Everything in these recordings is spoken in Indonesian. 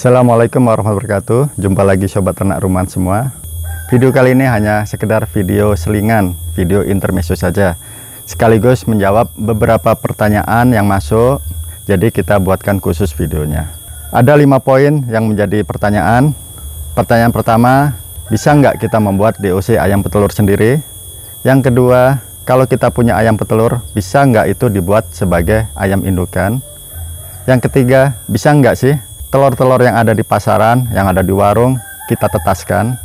Assalamualaikum warahmatullahi wabarakatuh Jumpa lagi Sobat Ternak Rumahan semua Video kali ini hanya sekedar video selingan Video intermesu saja Sekaligus menjawab beberapa pertanyaan yang masuk Jadi kita buatkan khusus videonya Ada 5 poin yang menjadi pertanyaan Pertanyaan pertama Bisa nggak kita membuat DOC ayam petelur sendiri? Yang kedua Kalau kita punya ayam petelur Bisa nggak itu dibuat sebagai ayam indukan? Yang ketiga, bisa nggak sih telur-telur yang ada di pasaran, yang ada di warung, kita tetaskan.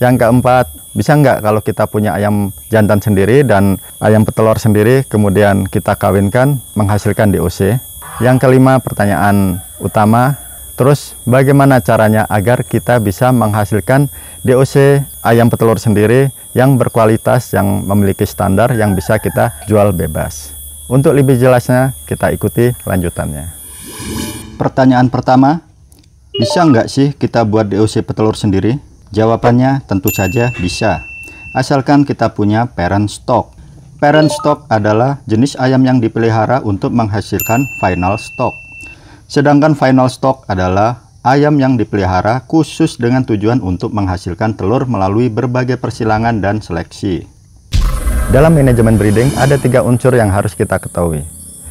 Yang keempat, bisa nggak kalau kita punya ayam jantan sendiri dan ayam petelur sendiri, kemudian kita kawinkan, menghasilkan DOC. Yang kelima, pertanyaan utama, terus bagaimana caranya agar kita bisa menghasilkan DOC ayam petelur sendiri yang berkualitas, yang memiliki standar, yang bisa kita jual bebas. Untuk lebih jelasnya, kita ikuti lanjutannya. Pertanyaan pertama, bisa nggak sih kita buat DOC petelur sendiri? Jawabannya tentu saja bisa. Asalkan kita punya parent stock. Parent stock adalah jenis ayam yang dipelihara untuk menghasilkan final stock. Sedangkan final stock adalah ayam yang dipelihara khusus dengan tujuan untuk menghasilkan telur melalui berbagai persilangan dan seleksi. Dalam manajemen breeding ada tiga unsur yang harus kita ketahui.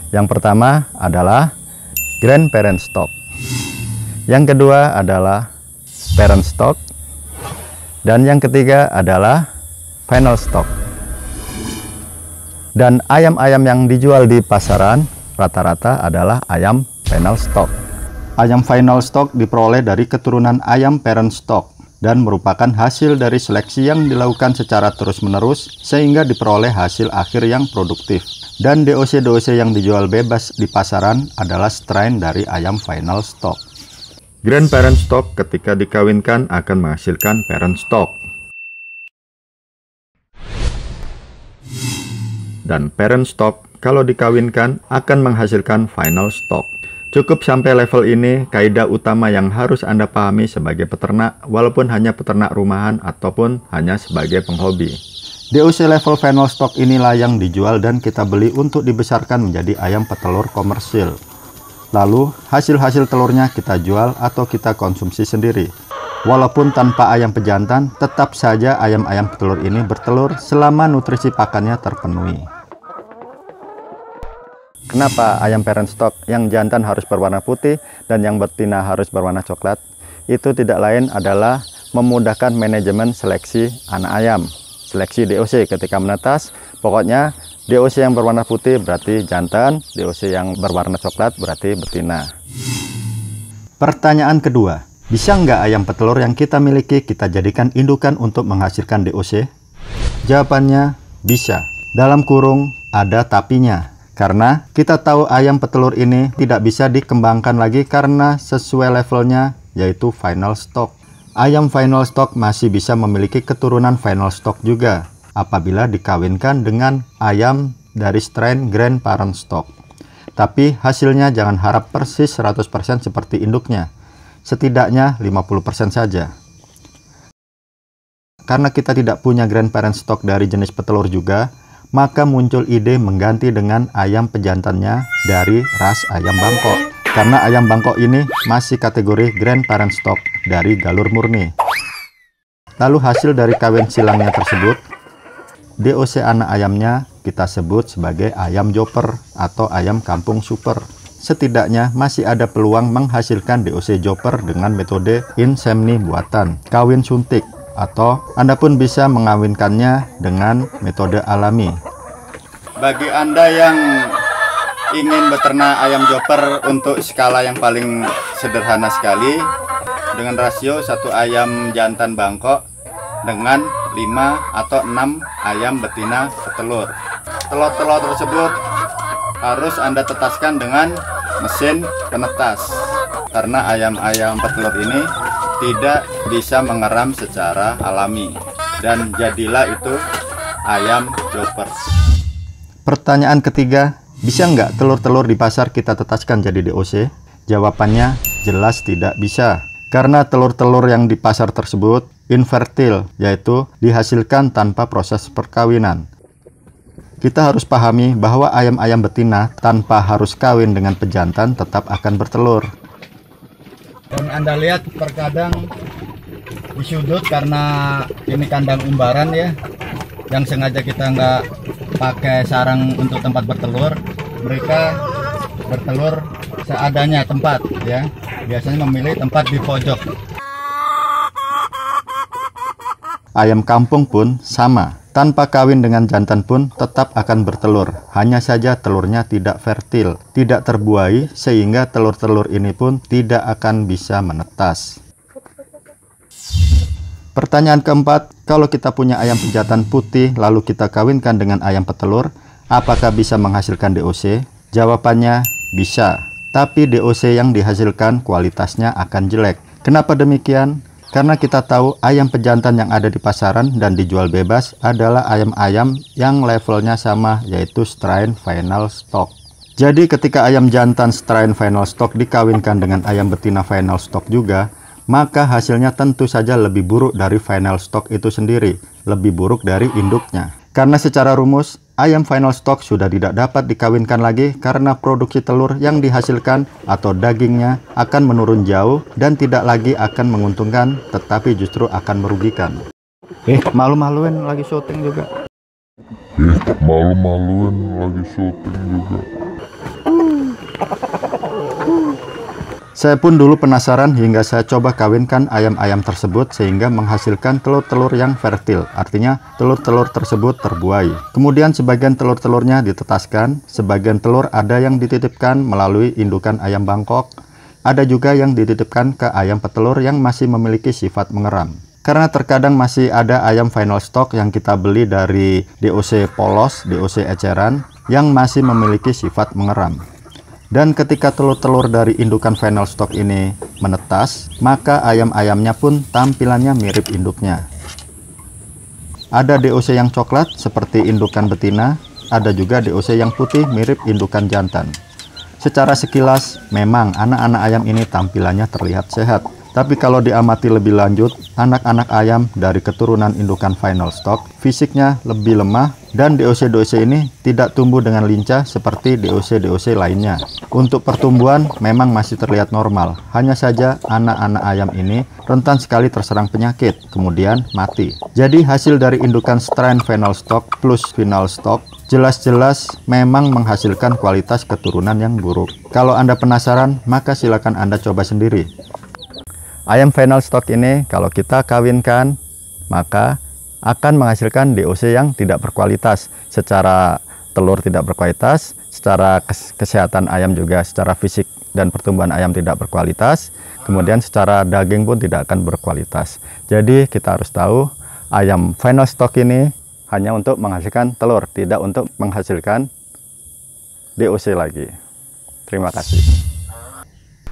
Yang pertama adalah grandparent stock. Yang kedua adalah parent stock. Dan yang ketiga adalah final stock. Dan ayam-ayam yang dijual di pasaran rata-rata adalah ayam final stock. Ayam final stock diperoleh dari keturunan ayam parent stock dan merupakan hasil dari seleksi yang dilakukan secara terus-menerus sehingga diperoleh hasil akhir yang produktif. Dan DOC-DOC yang dijual bebas di pasaran adalah strain dari ayam final stock. Grandparent stock ketika dikawinkan akan menghasilkan parent stock. Dan parent stock kalau dikawinkan akan menghasilkan final stock. Cukup sampai level ini, kaidah utama yang harus Anda pahami sebagai peternak, walaupun hanya peternak rumahan ataupun hanya sebagai penghobi. DOC level final stock inilah yang dijual dan kita beli untuk dibesarkan menjadi ayam petelur komersil. Lalu, hasil-hasil telurnya kita jual atau kita konsumsi sendiri. Walaupun tanpa ayam pejantan, tetap saja ayam-ayam petelur ini bertelur selama nutrisi pakannya terpenuhi. Kenapa ayam parent stock yang jantan harus berwarna putih dan yang betina harus berwarna coklat? Itu tidak lain adalah memudahkan manajemen seleksi anak ayam. Seleksi DOC ketika menetas, pokoknya DOC yang berwarna putih berarti jantan, DOC yang berwarna coklat berarti betina. Pertanyaan kedua, bisa nggak ayam petelur yang kita miliki kita jadikan indukan untuk menghasilkan DOC? Jawabannya, bisa. Dalam kurung, ada tapinya. Karena kita tahu ayam petelur ini tidak bisa dikembangkan lagi karena sesuai levelnya, yaitu final stock. Ayam final stock masih bisa memiliki keturunan final stock juga, apabila dikawinkan dengan ayam dari strain Grand Parent Stock. Tapi hasilnya jangan harap persis 100% seperti induknya, setidaknya 50% saja. Karena kita tidak punya grand parent stock dari jenis petelur juga, maka muncul ide mengganti dengan ayam pejantannya dari ras ayam Bangkok. Karena ayam Bangkok ini masih kategori grand parent stock dari galur murni. Lalu hasil dari kawin silangnya tersebut DOC anak ayamnya kita sebut sebagai ayam joper atau ayam kampung super. Setidaknya masih ada peluang menghasilkan DOC joper dengan metode insemni buatan, kawin suntik, atau Anda pun bisa mengawinkannya dengan metode alami. Bagi Anda yang ingin beternak ayam joper untuk skala yang paling sederhana sekali dengan rasio satu ayam jantan Bangkok dengan 5 atau 6 ayam betina petelur. Telur-telur tersebut harus Anda tetaskan dengan mesin penetas karena ayam-ayam petelur ini tidak bisa mengeram secara alami dan jadilah itu ayam joper. Pertanyaan ketiga, bisa nggak telur-telur di pasar kita tetaskan jadi DOC? Jawabannya jelas tidak bisa. Karena telur-telur yang di pasar tersebut infertil, yaitu dihasilkan tanpa proses perkawinan. Kita harus pahami bahwa ayam-ayam betina tanpa harus kawin dengan pejantan tetap akan bertelur. Dan Anda lihat terkadang di sudut karena ini kandang umbaran ya, yang sengaja kita nggak pakai sarang untuk tempat bertelur, mereka bertelur seadanya tempat ya. Biasanya memilih tempat di pojok Ayam kampung pun sama. Tanpa kawin dengan jantan pun tetap akan bertelur, hanya saja telurnya tidak fertil, tidak terbuai sehingga telur-telur ini pun tidak akan bisa menetas. Pertanyaan keempat, kalau kita punya ayam jantan putih lalu kita kawinkan dengan ayam petelur, apakah bisa menghasilkan DOC? Jawabannya bisa, tapi DOC yang dihasilkan kualitasnya akan jelek. Kenapa demikian? Karena kita tahu ayam pejantan yang ada di pasaran dan dijual bebas adalah ayam-ayam yang levelnya sama yaitu strain final stock. Jadi ketika ayam jantan strain final stock dikawinkan dengan ayam betina final stock juga, maka hasilnya tentu saja lebih buruk dari final stock itu sendiri, lebih buruk dari induknya. Karena secara rumus, ayam final stock sudah tidak dapat dikawinkan lagi karena produksi telur yang dihasilkan atau dagingnya akan menurun jauh dan tidak lagi akan menguntungkan tetapi justru akan merugikan. Eh, malu-maluin lagi syuting juga. Eh, malu-maluin lagi syuting juga. Saya pun dulu penasaran hingga saya coba kawinkan ayam-ayam tersebut sehingga menghasilkan telur-telur yang fertil, artinya telur-telur tersebut terbuai. Kemudian sebagian telur-telurnya ditetaskan, sebagian telur ada yang dititipkan melalui indukan ayam Bangkok, ada juga yang dititipkan ke ayam petelur yang masih memiliki sifat mengeram. Karena terkadang masih ada ayam final stock yang kita beli dari DOC polos, DOC eceran, yang masih memiliki sifat mengeram. Dan ketika telur-telur dari indukan final stock ini menetas, maka ayam-ayamnya pun tampilannya mirip induknya. Ada DOC yang coklat seperti indukan betina, ada juga DOC yang putih mirip indukan jantan. Secara sekilas, memang anak-anak ayam ini tampilannya terlihat sehat. Tapi kalau diamati lebih lanjut, anak-anak ayam dari keturunan indukan final stock fisiknya lebih lemah dan DOC-DOC ini tidak tumbuh dengan lincah seperti DOC-DOC lainnya. Untuk pertumbuhan memang masih terlihat normal, hanya saja anak-anak ayam ini rentan sekali terserang penyakit, kemudian mati. Jadi hasil dari indukan strain final stock plus final stock jelas-jelas memang menghasilkan kualitas keturunan yang buruk. Kalau Anda penasaran, maka silakan Anda coba sendiri. Ayam final stock ini kalau kita kawinkan, maka akan menghasilkan DOC yang tidak berkualitas secara telur tidak berkualitas, secara kesehatan ayam juga secara fisik dan pertumbuhan ayam tidak berkualitas, kemudian secara daging pun tidak akan berkualitas. Jadi kita harus tahu ayam final stock ini hanya untuk menghasilkan telur, tidak untuk menghasilkan DOC lagi. Terima kasih.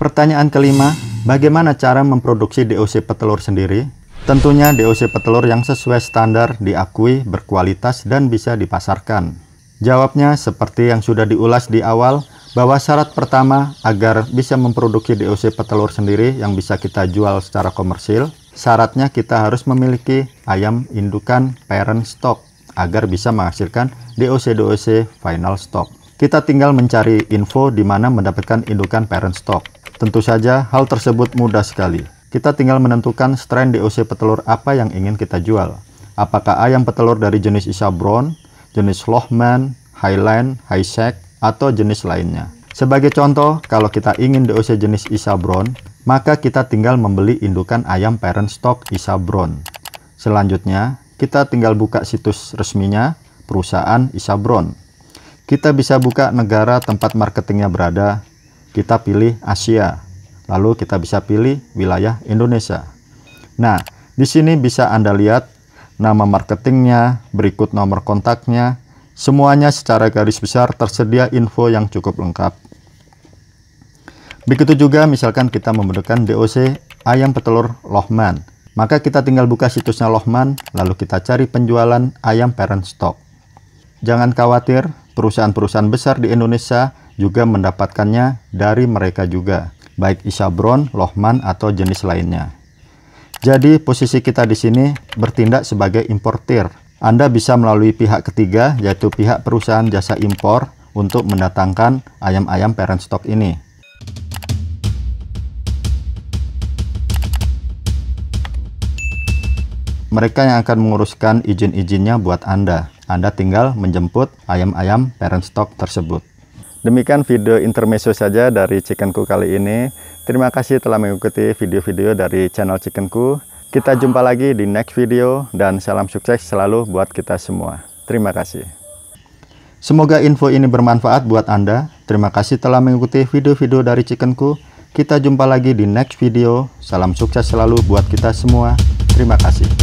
Pertanyaan kelima, bagaimana cara memproduksi DOC petelur sendiri? Tentunya DOC petelur yang sesuai standar diakui berkualitas dan bisa dipasarkan. Jawabnya seperti yang sudah diulas di awal bahwa syarat pertama agar bisa memproduksi DOC petelur sendiri yang bisa kita jual secara komersil, syaratnya kita harus memiliki ayam indukan parent stock agar bisa menghasilkan DOC-DOC final stock. Kita tinggal mencari info di mana mendapatkan indukan parent stock. Tentu saja hal tersebut mudah sekali. Kita tinggal menentukan strain DOC petelur apa yang ingin kita jual. Apakah ayam petelur dari jenis Isabron, Brown, jenis Lohman, Highland, Highsec, atau jenis lainnya. Sebagai contoh, kalau kita ingin DOC jenis Isabron, Brown, maka kita tinggal membeli indukan ayam parent stock Isabron. Brown. Selanjutnya, kita tinggal buka situs resminya, perusahaan Isabron. Brown. Kita bisa buka negara tempat marketingnya berada, kita pilih Asia. Lalu kita bisa pilih wilayah Indonesia. Nah, di sini bisa Anda lihat nama marketingnya, berikut nomor kontaknya. Semuanya secara garis besar tersedia info yang cukup lengkap. Begitu juga misalkan kita membutuhkan DOC ayam petelur Lohman. Maka kita tinggal buka situsnya Lohman, lalu kita cari penjualan ayam parent stock. Jangan khawatir, perusahaan-perusahaan besar di Indonesia juga mendapatkannya dari mereka juga baik isabron, lohman, atau jenis lainnya. Jadi posisi kita di sini bertindak sebagai importir. Anda bisa melalui pihak ketiga, yaitu pihak perusahaan jasa impor, untuk mendatangkan ayam-ayam parent stock ini. Mereka yang akan menguruskan izin-izinnya buat Anda. Anda tinggal menjemput ayam-ayam parent stock tersebut. Demikian video intermezzo saja dari Chickenku kali ini. Terima kasih telah mengikuti video-video dari channel Chickenku. Kita jumpa lagi di next video dan salam sukses selalu buat kita semua. Terima kasih. Semoga info ini bermanfaat buat Anda. Terima kasih telah mengikuti video-video dari Chickenku. Kita jumpa lagi di next video. Salam sukses selalu buat kita semua. Terima kasih.